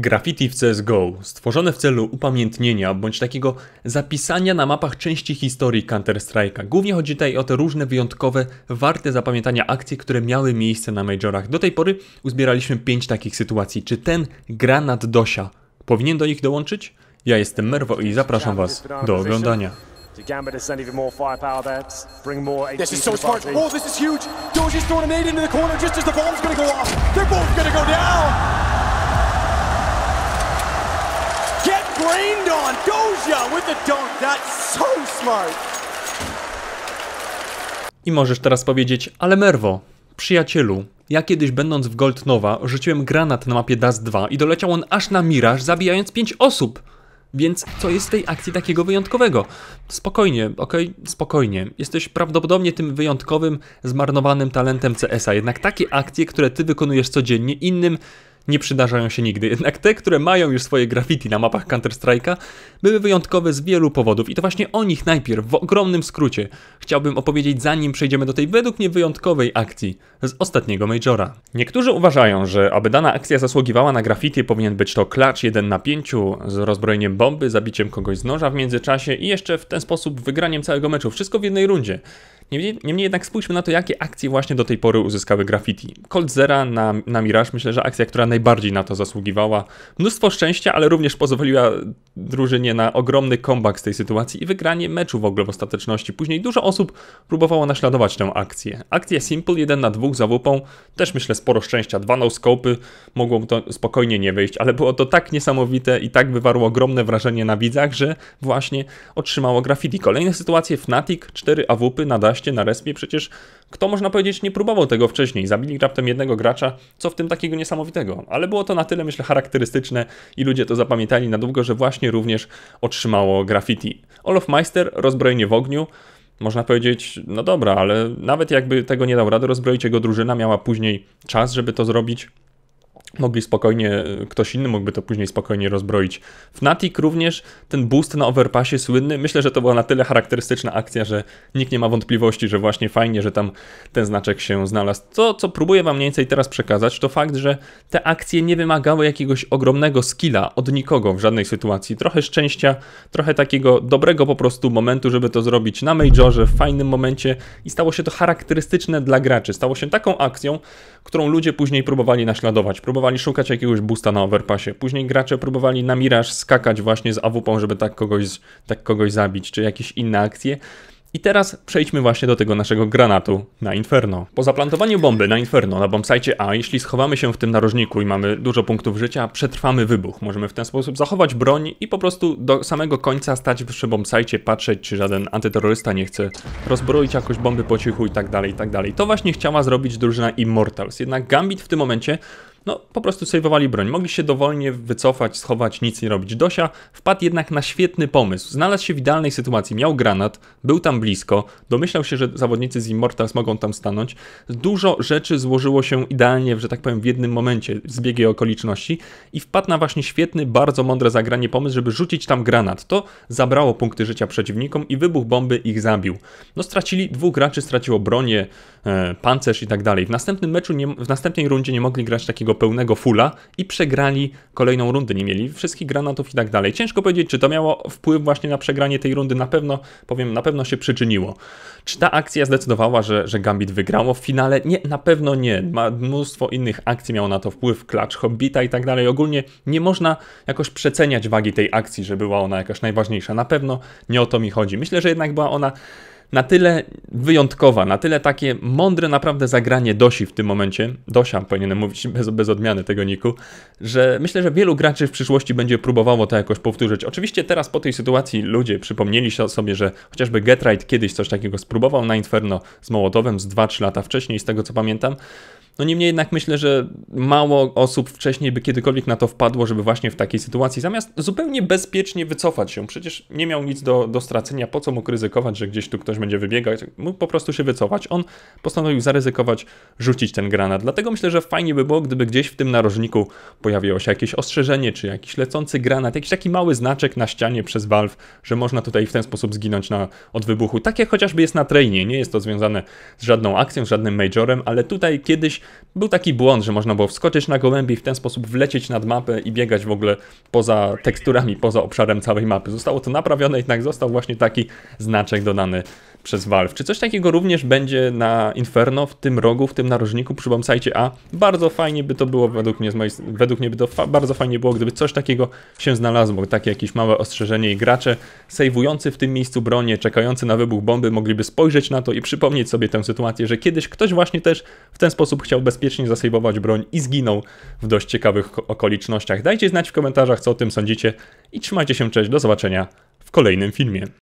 Graffiti w CSGO, stworzone w celu upamiętnienia bądź takiego zapisania na mapach części historii Counter-Strike'a. Głównie chodzi tutaj o te różne wyjątkowe, warte zapamiętania akcje, które miały miejsce na majorach. Do tej pory uzbieraliśmy 5 takich sytuacji. Czy ten granat Dosia powinien do nich dołączyć? Ja jestem Merwo i zapraszam Was do oglądania. to brained on. Doja with the dunk. That's so smart. I możesz teraz powiedzieć, ale Merwo, przyjacielu, ja kiedyś będąc w Goldnowa rzuciłem granat na mapie Das 2 i doleciał on aż na miraż, zabijając 5 osób. Więc co jest w tej akcji takiego wyjątkowego? Spokojnie, okej, okay? spokojnie. Jesteś prawdopodobnie tym wyjątkowym, zmarnowanym talentem CS-a. Jednak takie akcje, które ty wykonujesz codziennie, innym nie przydarzają się nigdy, jednak te, które mają już swoje graffiti na mapach Counter-Strike'a, były wyjątkowe z wielu powodów i to właśnie o nich najpierw, w ogromnym skrócie, chciałbym opowiedzieć zanim przejdziemy do tej według mnie wyjątkowej akcji z ostatniego Majora. Niektórzy uważają, że aby dana akcja zasługiwała na graffiti, powinien być to klacz 1 na 5 z rozbrojeniem bomby, zabiciem kogoś z noża w międzyczasie i jeszcze w ten sposób wygraniem całego meczu, wszystko w jednej rundzie. Niemniej, jednak spójrzmy na to, jakie akcje właśnie do tej pory uzyskały graffiti. Cold Zera na, na Mirage, myślę, że akcja, która najbardziej na to zasługiwała. Mnóstwo szczęścia, ale również pozwoliła drużynie na ogromny comeback z tej sytuacji i wygranie meczu w ogóle w ostateczności. Później dużo osób próbowało naśladować tę akcję. Akcja Simple 1 na 2 za łupą, też myślę sporo szczęścia. Dwa no-scopy, mogło to spokojnie nie wyjść, ale było to tak niesamowite i tak wywarło ogromne wrażenie na widzach, że właśnie otrzymało graffiti. Kolejne sytuacje Fnatic, 4 awupy na daś na respie, przecież kto można powiedzieć nie próbował tego wcześniej, zabili raptem jednego gracza, co w tym takiego niesamowitego, ale było to na tyle myślę charakterystyczne i ludzie to zapamiętali na długo, że właśnie również otrzymało graffiti. Olof Meister, rozbrojenie w ogniu, można powiedzieć, no dobra, ale nawet jakby tego nie dał rady rozbroić, jego drużyna miała później czas, żeby to zrobić, mogli spokojnie, ktoś inny mógłby to później spokojnie rozbroić. Fnatic również, ten boost na overpassie słynny, myślę, że to była na tyle charakterystyczna akcja, że nikt nie ma wątpliwości, że właśnie fajnie, że tam ten znaczek się znalazł. To, co próbuję wam mniej więcej teraz przekazać, to fakt, że te akcje nie wymagały jakiegoś ogromnego skilla od nikogo w żadnej sytuacji. Trochę szczęścia, trochę takiego dobrego po prostu momentu, żeby to zrobić na majorze, w fajnym momencie i stało się to charakterystyczne dla graczy. Stało się taką akcją, którą ludzie później próbowali naśladować. Próbowali próbowali szukać jakiegoś boosta na overpassie. Później gracze próbowali na miraż skakać właśnie z AWP, żeby tak kogoś, tak kogoś zabić, czy jakieś inne akcje. I teraz przejdźmy właśnie do tego naszego granatu na Inferno. Po zaplantowaniu bomby na Inferno, na bombsite A, jeśli schowamy się w tym narożniku i mamy dużo punktów życia, przetrwamy wybuch. Możemy w ten sposób zachować broń i po prostu do samego końca stać przy bombsite, patrzeć, czy żaden antyterrorysta nie chce rozbroić jakoś bomby po cichu i tak dalej, i tak dalej. To właśnie chciała zrobić drużyna Immortals. Jednak Gambit w tym momencie no po prostu sejwowali broń. Mogli się dowolnie wycofać, schować, nic nie robić. Dosia wpadł jednak na świetny pomysł. Znalazł się w idealnej sytuacji. Miał granat, był tam blisko, domyślał się, że zawodnicy z Immortals mogą tam stanąć. Dużo rzeczy złożyło się idealnie, że tak powiem, w jednym momencie, zbiegi okoliczności i wpadł na właśnie świetny, bardzo mądre zagranie pomysł, żeby rzucić tam granat. To zabrało punkty życia przeciwnikom i wybuch bomby ich zabił. No stracili, dwóch graczy straciło bronię, e, pancerz i tak dalej. W następnym meczu, nie, w następnej rundzie nie mogli grać takiego pełnego fula i przegrali kolejną rundę. Nie mieli wszystkich granatów i tak dalej. Ciężko powiedzieć, czy to miało wpływ właśnie na przegranie tej rundy. Na pewno, powiem, na pewno się przyczyniło. Czy ta akcja zdecydowała, że, że Gambit wygrało w finale? Nie, na pewno nie. Ma mnóstwo innych akcji miało na to wpływ, klacz Hobbita i tak dalej. Ogólnie nie można jakoś przeceniać wagi tej akcji, że była ona jakaś najważniejsza. Na pewno nie o to mi chodzi. Myślę, że jednak była ona na tyle wyjątkowa, na tyle takie mądre naprawdę zagranie Dosi w tym momencie, Dosia powinienem mówić bez, bez odmiany tego niku, że myślę, że wielu graczy w przyszłości będzie próbowało to jakoś powtórzyć. Oczywiście teraz po tej sytuacji ludzie przypomnieli sobie, że chociażby Get Right kiedyś coś takiego spróbował na Inferno z Mołotowem z 2-3 lata wcześniej, z tego co pamiętam, no niemniej jednak myślę, że mało osób wcześniej by kiedykolwiek na to wpadło, żeby właśnie w takiej sytuacji zamiast zupełnie bezpiecznie wycofać się, przecież nie miał nic do, do stracenia, po co mógł ryzykować, że gdzieś tu ktoś będzie wybiegać, mógł po prostu się wycofać. On postanowił zaryzykować, rzucić ten granat. Dlatego myślę, że fajnie by było, gdyby gdzieś w tym narożniku pojawiło się jakieś ostrzeżenie, czy jakiś lecący granat, jakiś taki mały znaczek na ścianie przez Valve, że można tutaj w ten sposób zginąć na, od wybuchu. Tak jak chociażby jest na trainie, nie jest to związane z żadną akcją, z żadnym majorem, ale tutaj kiedyś był taki błąd, że można było wskoczyć na gołębi i w ten sposób wlecieć nad mapę i biegać w ogóle poza teksturami, poza obszarem całej mapy. Zostało to naprawione, jednak został właśnie taki znaczek dodany przez Valve. Czy coś takiego również będzie na Inferno, w tym rogu, w tym narożniku przy bombsajcie A? Bardzo fajnie by to było, według mnie, mojej, według mnie by to bardzo fajnie było, gdyby coś takiego się znalazło, takie jakieś małe ostrzeżenie i gracze sejwujący w tym miejscu bronie, czekający na wybuch bomby, mogliby spojrzeć na to i przypomnieć sobie tę sytuację, że kiedyś ktoś właśnie też w ten sposób chciał bezpiecznie zasejwować broń i zginął w dość ciekawych okolicznościach. Dajcie znać w komentarzach, co o tym sądzicie i trzymajcie się, cześć, do zobaczenia w kolejnym filmie.